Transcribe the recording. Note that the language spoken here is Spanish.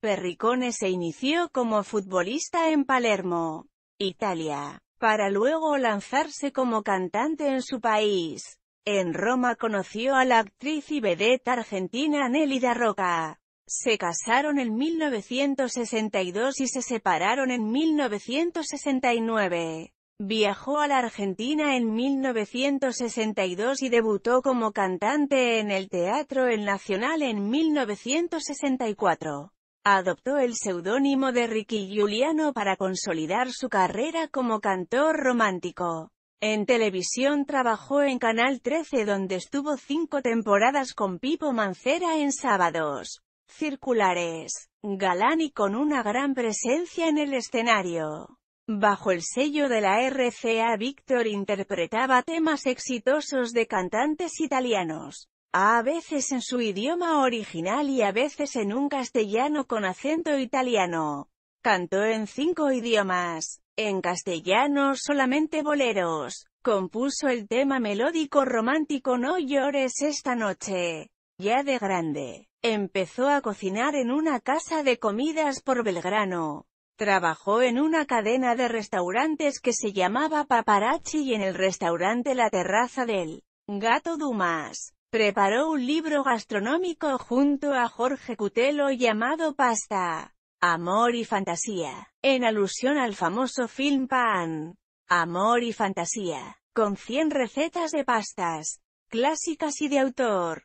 Perricone se inició como futbolista en Palermo, Italia, para luego lanzarse como cantante en su país. En Roma conoció a la actriz y vedette argentina Nélida Roca. Se casaron en 1962 y se separaron en 1969. Viajó a la Argentina en 1962 y debutó como cantante en el Teatro El Nacional en 1964. Adoptó el seudónimo de Ricky Giuliano para consolidar su carrera como cantor romántico. En televisión trabajó en Canal 13 donde estuvo cinco temporadas con Pipo Mancera en sábados circulares, galán y con una gran presencia en el escenario. Bajo el sello de la RCA Víctor interpretaba temas exitosos de cantantes italianos a veces en su idioma original y a veces en un castellano con acento italiano. Cantó en cinco idiomas. En castellano solamente boleros. Compuso el tema melódico romántico No llores esta noche. Ya de grande, empezó a cocinar en una casa de comidas por Belgrano. Trabajó en una cadena de restaurantes que se llamaba Paparazzi y en el restaurante La Terraza del Gato Dumas. Preparó un libro gastronómico junto a Jorge Cutelo llamado Pasta, Amor y Fantasía, en alusión al famoso film Pan, Amor y Fantasía, con 100 recetas de pastas, clásicas y de autor.